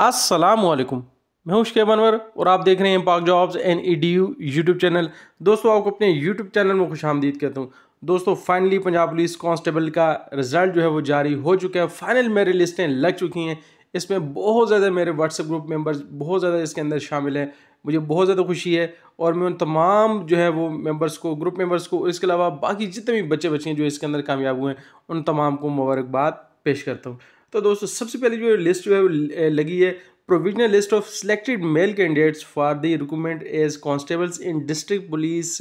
वालेकुम मैं हूं शेब अनवर और आप देख रहे हैं Pak jobs N E D U YouTube channel दोस्तों आपको अपने यूट्यूब चैनल में खुश आमदीद कहता हूं दोस्तों फाइनली पंजाब पुलिस कांस्टेबल का रिज़ल्ट जो है वो जारी हो चुका है फाइनल मेरी लिस्टें लग चुकी हैं इसमें बहुत ज़्यादा मेरे व्हाट्सएप ग्रुप मेम्बर्स बहुत ज़्यादा इसके अंदर शामिल हैं मुझे बहुत ज़्यादा खुशी है और मैं उन तमाम जो है वो मेंबर्स को ग्रुप मेंबर्स को इसके अलावा बाकी जितने भी बच्चे बच्चे हैं जो इसके अंदर कामयाब हुए हैं उन तमाम को मुबारकबाद पेश करता हूँ तो दोस्तों सबसे पहले जो लिस्ट जो है लगी है provisional list of selected male candidates for the recruitment as constables in district police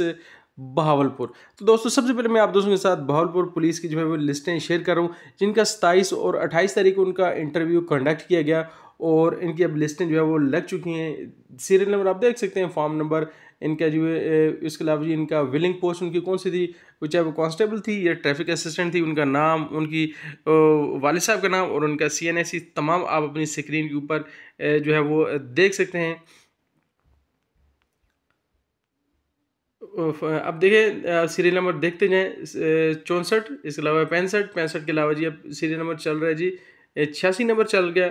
Bahawalpur तो दोस्तों सबसे पहले मैं आप दोस्तों के साथ बहावलपुर पुलिस की जो है वो लिस्टें शेयर कर रहा हूँ जिनका सताईस और अट्ठाईस तारीख को उनका इंटरव्यू कंडक्ट किया गया और इनकी अब लिस्टें जो है वो लग चुकी हैं सीरियल नंबर आप देख सकते हैं फॉर्म नंबर इनका जो इसके अलावा जी इनका विलिंग पोस्ट उनकी कौन सी थी चाहे वो कॉन्स्टेबल थी या ट्रैफिक असिस्टेंट थी उनका नाम उनकी वाले साहब का नाम और उनका सी एन एस तमाम आप अपनी स्क्रीन के ऊपर जो है वो देख सकते हैं अब देखें सीरियल नंबर देखते जाएँ चौंसठ इसके अलावा पैंसठ पैंसठ के अलावा जी अब सीरियल नंबर चल रहा है जी छियासी नंबर चल गया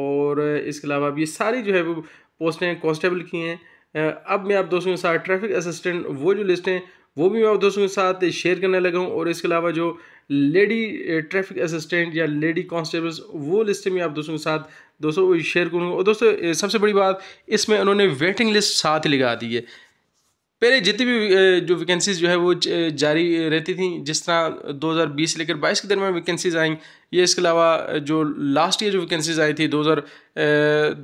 और इसके अलावा अब ये सारी जो है वो पोस्टें कॉन्स्टेबल की हैं अब मैं आप दोस्तों के साथ ट्रैफिक असिस्टेंट वो जो लिस्ट हैं वो भी मैं आप दोस्तों के साथ शेयर करने लगा हूँ और इसके अलावा जो लेडी ट्रैफिक असिस्टेंट या लेडी कॉन्स्टेबल्स वो लिस्ट में आप दोस्तों के साथ दोस्तों शेयर करूँगा और दोस्तों सबसे बड़ी बात इसमें उन्होंने वेटिंग लिस्ट साथ ही लगा दी है पहले जितनी भी जो वैकेंसीज जो है वो जारी रहती थी जिस तरह 2020 लेकर 22 के दरमियान वैकेंसीज आई ये इसके अलावा जो लास्ट ईयर जो वैकेंसीज आई थी 2000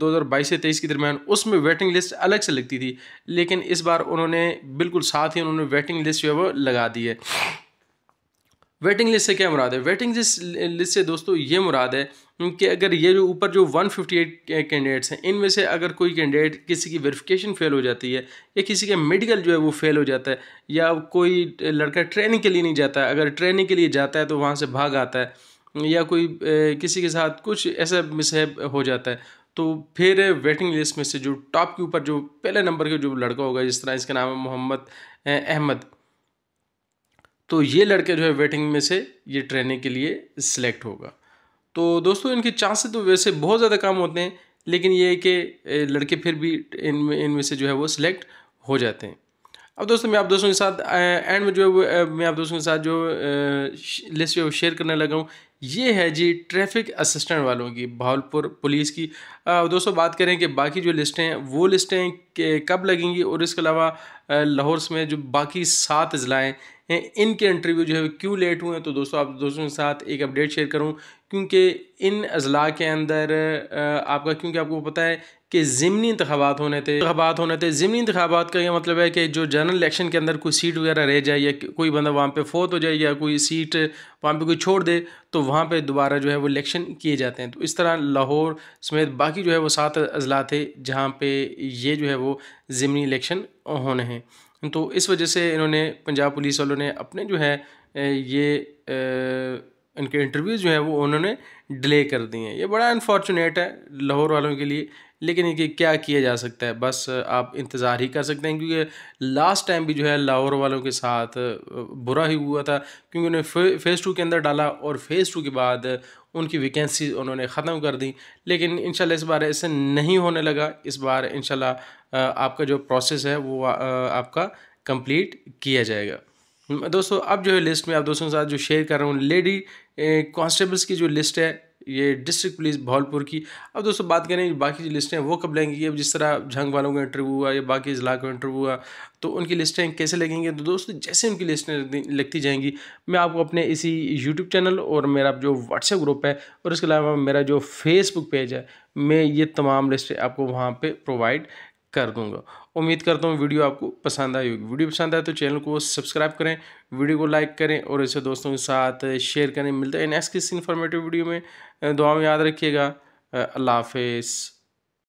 2022 से 23 के दरमियान उसमें वेटिंग लिस्ट अलग से लगती थी लेकिन इस बार उन्होंने बिल्कुल साथ ही उन्होंने वेटिंग लिस्ट जो है वो लगा दी है वेटिंग लिस्ट से क्या मुराद है वेटिंग लिस्ट से दोस्तों ये मुराद है कि अगर ये जो ऊपर जो 158 कैंडिडेट्स हैं इनमें से अगर कोई कैंडिडेट किसी की वेरिफिकेशन फेल हो जाती है या किसी का मेडिकल जो है वो फेल हो जाता है या कोई लड़का ट्रेनिंग के लिए नहीं जाता है अगर ट्रेनिंग के लिए जाता है तो वहाँ से भाग आता है या कोई किसी के साथ कुछ ऐसा मिसहैब हो जाता है तो फिर वेटिंग लिस्ट में से जो टॉप के ऊपर जो पहले नंबर का जो लड़का होगा जिस तरह इसका नाम है मोहम्मद अहमद तो ये लड़के जो है वेटिंग में से ये ट्रेनिंग के लिए सिलेक्ट होगा तो दोस्तों इनके चांसेस तो वैसे बहुत ज़्यादा कम होते हैं लेकिन ये कि लड़के फिर भी इनमें इनमें से जो है वो सिलेक्ट हो जाते हैं अब दोस्तों मैं आप दोस्तों के साथ एंड में जो है मैं आप दोस्तों के साथ जो लिस्ट जो शेयर करने लगा हूँ ये है जी ट्रैफिक असिस्टेंट वालों की भावलपुर पुलिस की दोस्तों बात करें कि बाकी जो लिस्टें हैं वो लिस्टें कब लगेंगी और इसके अलावा लाहौर में जो बाकी सात ज़िलाएँ हैं इनके इंटरव्यू जो है क्यों लेट हुए हैं तो दोस्तों आप दोस्तों के साथ एक अपडेट शेयर करूँ क्योंकि इन अजला के अंदर आपका क्योंकि आपको पता है कि ज़मनी इंतबात होने थे इंतबात होने थे ज़मनी इंतबात का यह मतलब है कि जो जनरल इलेक्शन के अंदर कोई सीट वगैरह रह जाए या कोई बंदा वहाँ पे फोत हो जाए या कोई सीट वहाँ पे कोई छोड़ दे तो वहाँ पे दोबारा जो है वो इलेक्शन किए जाते हैं तो इस तरह लाहौर समेत बाकी जो है वो सात अजला थे जहाँ पर ये जो है वो ज़मनी इलेक्शन होने हैं तो इस वजह से इन्होंने पंजाब पुलिस वालों ने अपने जो है ये उनके इंटरव्यूज़ जो हैं वो उन्होंने डिले कर दिए हैं ये बड़ा अनफॉर्चुनेट है लाहौर वालों के लिए लेकिन ये क्या किया जा सकता है बस आप इंतज़ार ही कर सकते हैं क्योंकि लास्ट टाइम भी जो है लाहौर वालों के साथ बुरा ही हुआ था क्योंकि उन्हें फे, फेज़ टू के अंदर डाला और फ़ेज़ टू के बाद उनकी वैकेंसी उन्होंने ख़त्म कर दी लेकिन इन इस बार ऐसे नहीं होने लगा इस बार इन आपका जो प्रोसेस है वो आपका कंप्लीट किया जाएगा दोस्तों अब जो है लिस्ट में आप दोस्तों के साथ जो शेयर कर रहा हूँ लेडी कॉन्स्टेबल्स की जो लिस्ट है ये डिस्ट्रिक्ट पुलिस भौलपुर की अब दोस्तों बात करें बाकी जो लिस्टें हैं वो कब लेंगी अब जिस तरह झंग वालों का इंटरव्यू हुआ या बाकी ज़िला का इंटरव्यू हुआ तो उनकी लिस्टें कैसे लगेंगी तो दोस्तों जैसे उनकी लिस्टें लगती जाएंगी मैं आपको अपने इसी यूट्यूब चैनल और मेरा जो व्हाट्सएप ग्रुप है और इसके अलावा मेरा जो फेसबुक पेज है मैं ये तमाम लिस्टें आपको वहाँ पर प्रोवाइड कर दूंगा उम्मीद करता हूँ वीडियो आपको पसंद आई होगी वीडियो पसंद आए तो चैनल को सब्सक्राइब करें वीडियो को लाइक करें और इसे दोस्तों के साथ शेयर करें मिलते हैं नेक्स्ट किसी इन्फॉर्मेटिव वीडियो में दुआ में याद रखिएगा अल्लाह हाफिज़